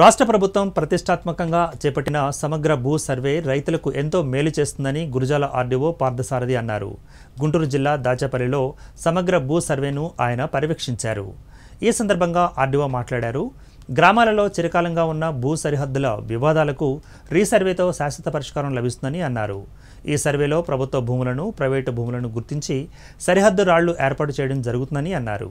రాష్ట్ర ప్రభుత్వం ప్రతిష్టాత్మకంగా చేపట్టిన సమగ్ర భూ సర్వే రైతులకు ఎంతో మేలు చేస్తుందని గురుజాల ఆర్డీఓ పార్థసారథి అన్నారు గుంటూరు జిల్లా దాచపల్లిలో సమగ్ర భూ సర్వేను ఆయన పర్యవేక్షించారు ఈ సందర్భంగా ఆర్డీఓ మాట్లాడారు గ్రామాలలో చిరకాలంగా ఉన్న భూ సరిహద్దుల వివాదాలకు రీసర్వేతో శాశ్వత పరిష్కారం లభిస్తుందని అన్నారు ఈ సర్వేలో ప్రభుత్వ భూములను ప్రైవేటు భూములను గుర్తించి సరిహద్దు రాళ్లు ఏర్పాటు చేయడం జరుగుతుందని అన్నారు